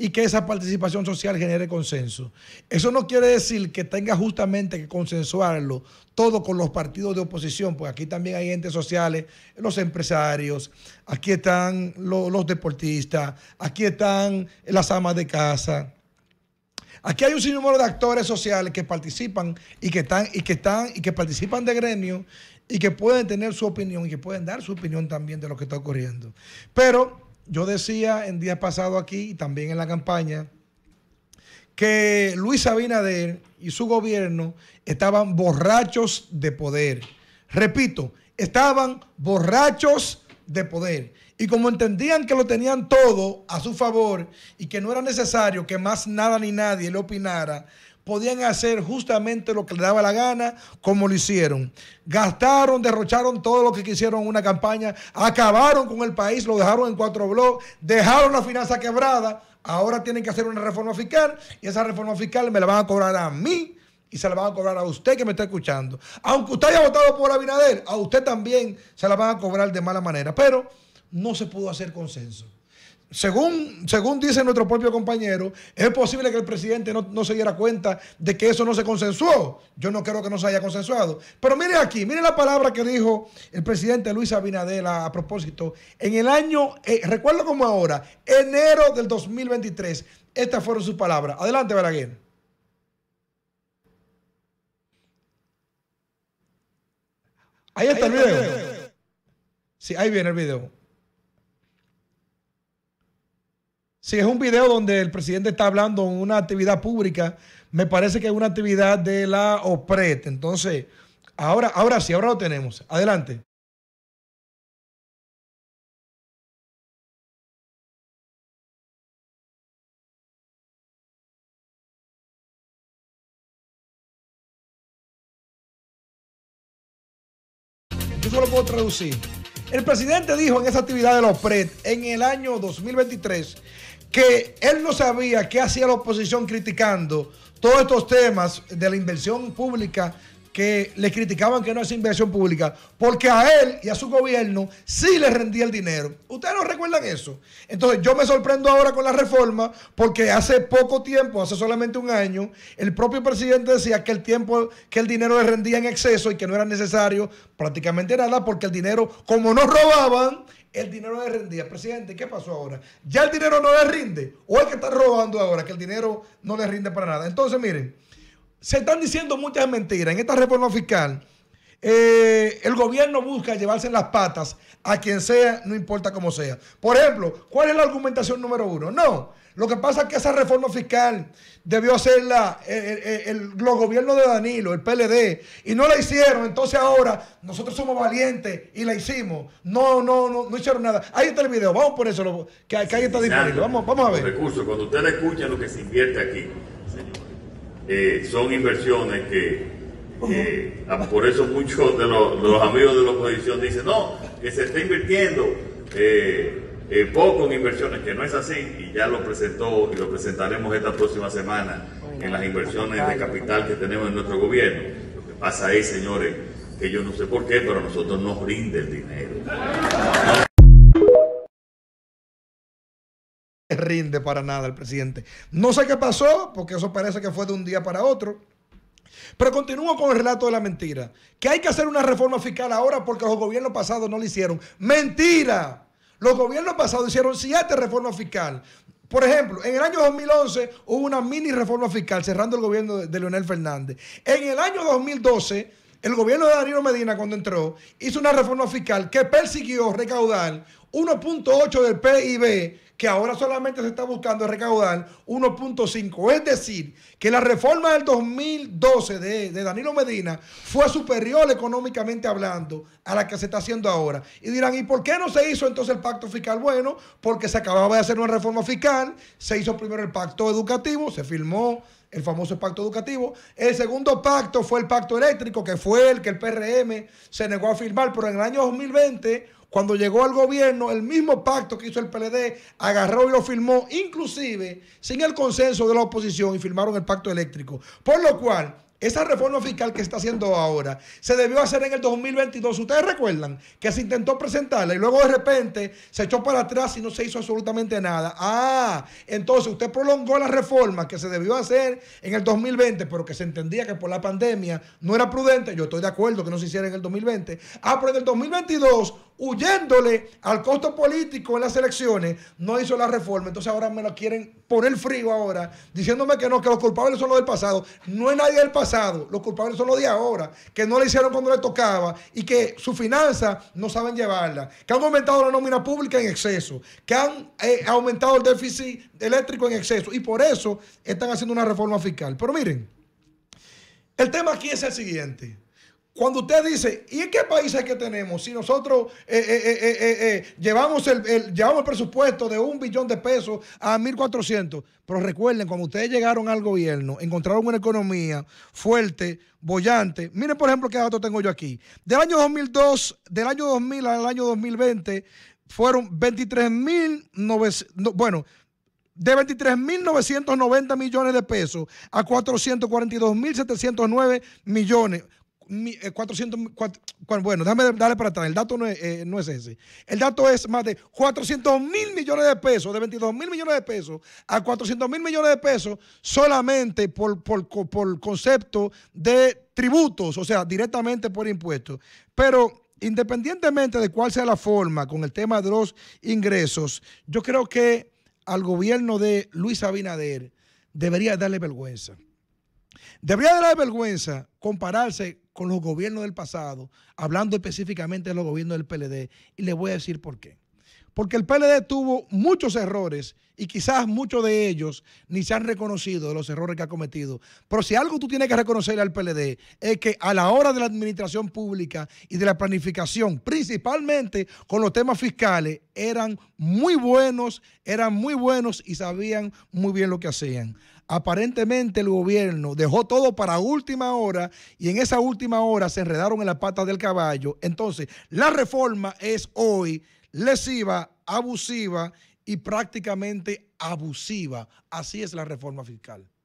y que esa participación social genere consenso. Eso no quiere decir que tenga justamente que consensuarlo todo con los partidos de oposición, pues aquí también hay entes sociales, los empresarios, aquí están los, deportistas, aquí están las amas de casa. Aquí hay un sinnúmero de actores sociales que participan y que están y que están y que participan de gremio y que pueden tener su opinión y que pueden dar su opinión también de lo que está ocurriendo. Pero yo decía en días pasado aquí y también en la campaña que Luis Abinader y su gobierno estaban borrachos de poder. Repito, estaban borrachos de poder. Y como entendían que lo tenían todo a su favor y que no era necesario que más nada ni nadie le opinara, podían hacer justamente lo que les daba la gana, como lo hicieron. Gastaron, derrocharon todo lo que quisieron en una campaña, acabaron con el país, lo dejaron en cuatro bloques, dejaron la finanza quebrada. Ahora tienen que hacer una reforma fiscal y esa reforma fiscal me la van a cobrar a mí y se la van a cobrar a usted que me está escuchando. Aunque usted haya votado por Abinader, a usted también se la van a cobrar de mala manera. Pero no se pudo hacer consenso según, según dice nuestro propio compañero, es posible que el presidente no, se diera cuenta de que eso no se consensuó. Yo no creo que no se haya consensuado. Pero mire aquí, mire la palabra que dijo el presidente Luis Abinadel a, propósito. En el año, eh, recuerdo como ahora, enero del 2023, estas fueron sus palabras. Adelante, Balaguer. Ahí está, el video. Sí, ahí viene el video. Si es un video donde el presidente está hablando en una actividad pública. Me parece que es una actividad de la OPRET. Entonces, ahora, ahora sí, ahora lo tenemos. Adelante. Yo solo puedo traducir. El presidente dijo en esa actividad de la OPRET en el año 2023 que él no sabía qué hacía la oposición criticando todos estos temas de la inversión pública que le criticaban que no es inversión pública, porque a él y a su gobierno sí le rendía el dinero. ¿Ustedes no recuerdan eso? Entonces yo me sorprendo ahora con la reforma, porque hace poco tiempo, hace solamente un año, el propio presidente decía que el tiempo, que el dinero le rendía en exceso y que no era necesario prácticamente nada, porque el dinero, como no robaban, el dinero le rendía. Presidente, ¿qué pasó ahora? Ya el dinero no le rinde, o es que está robando ahora, que el dinero no le rinde para nada. Entonces, miren se están diciendo muchas mentiras. En esta reforma fiscal, eh, el gobierno busca llevarse las patas a quien sea, no importa cómo sea. Por ejemplo, ¿cuál es la argumentación número uno? No, lo que pasa es que esa reforma fiscal debió hacerla eh, eh, el, los gobiernos de Danilo, el PLD, y no la hicieron. Entonces ahora nosotros somos valientes y la hicimos. No, no, no, no hicieron nada. Ahí está el video, vamos por eso, que, ahí está disponible. Vamos, vamos a ver. Recursos, cuando usted escucha lo que se invierte aquí eh, son inversiones que, ah, por eso muchos de los, amigos de la oposición dicen, no, que se está invirtiendo eh, eh, poco en inversiones, que no es así, y ya lo presentó y lo presentaremos esta próxima semana en las inversiones de capital que tenemos en nuestro gobierno. Lo que pasa es, señores, que yo no sé por qué, pero a nosotros nos rinde el dinero. rinde para nada el presidente. No sé qué pasó, porque eso parece que fue de un día para otro. Pero continúo con el relato de la mentira. Que hay que hacer una reforma fiscal ahora porque los gobiernos pasados no lo hicieron. Mentira. Los gobiernos pasados hicieron siete reformas fiscales. Por ejemplo, en el año 2011 hubo una mini reforma fiscal cerrando el gobierno de Leonel Fernández. En el año 2012 el gobierno de Danilo Medina, cuando entró, hizo una reforma fiscal que persiguió recaudar 1.8 del PIB, que ahora solamente se está buscando recaudar 1.5. Es decir, que la reforma del 2012 de, Danilo Medina fue superior económicamente hablando a la que se está haciendo ahora. Y dirán, ¿y por qué no se hizo entonces el pacto fiscal? Bueno, porque se acababa de hacer una reforma fiscal, se hizo primero el pacto educativo, se firmó el famoso pacto educativo. El segundo pacto fue el pacto eléctrico, que fue el que el PRM se negó a firmar, pero en el año 2020, cuando llegó al gobierno, el mismo pacto que hizo el PLD agarró y lo firmó, inclusive sin el consenso de la oposición, y firmaron el pacto eléctrico. Por lo cual, esa reforma fiscal que está haciendo ahora se debió hacer en el 2022. Ustedes recuerdan que se intentó presentarla y luego de repente se echó para atrás y no se hizo absolutamente nada. Ah, entonces usted prolongó la reforma que se debió hacer en el 2020, pero que se entendía que por la pandemia no era prudente. Yo estoy de acuerdo que no se hiciera en el 2020. Ah, pero en el 2022 huyéndole al costo político en las elecciones, no hizo la reforma. Entonces ahora me lo quieren poner frío ahora, diciéndome que no, que los culpables son los del pasado. No es nadie del pasado, los culpables son los de ahora, que no le hicieron cuando le tocaba y que su finanza no saben llevarla, que han aumentado la nómina pública en exceso, que han eh, aumentado el déficit eléctrico en exceso y por eso están haciendo una reforma fiscal. Pero miren, el tema aquí es el siguiente. Cuando usted dice, ¿y en qué países que tenemos? Si nosotros eh, eh, eh, llevamos, el, el presupuesto de un billón de pesos a 1.400. Pero recuerden, cuando ustedes llegaron al gobierno, encontraron una economía fuerte, bollante. Miren, por ejemplo, qué dato tengo yo aquí. Del año 2002, del año 2000 al año 2020, fueron 23.900, bueno, de 23.990 millones de pesos a 442.709 millones. 400, eh, bueno, déjame darle para atrás, el dato no es, eh, ese. El dato es más de 400 mil millones de pesos, de 22 mil millones de pesos a 400 mil millones de pesos solamente por, por, por concepto de tributos, o sea, directamente por impuestos. Pero independientemente de cuál sea la forma con el tema de los ingresos, yo creo que al gobierno de Luis Abinader debería darle vergüenza. Debería darle vergüenza compararse con los gobiernos del pasado, hablando específicamente de los gobiernos del PLD, y les voy a decir por qué. Porque el PLD tuvo muchos errores y quizás muchos de ellos ni se han reconocido de los errores que ha cometido. Pero si algo tú tienes que reconocer al PLD es que a la hora de la administración pública y de la planificación, principalmente con los temas fiscales, eran muy buenos, eran muy buenos y sabían muy bien lo que hacían aparentemente el gobierno dejó todo para última hora y en esa última hora se enredaron en la pata del caballo. Entonces, la reforma es hoy lesiva, abusiva y prácticamente abusiva. Así es la reforma fiscal.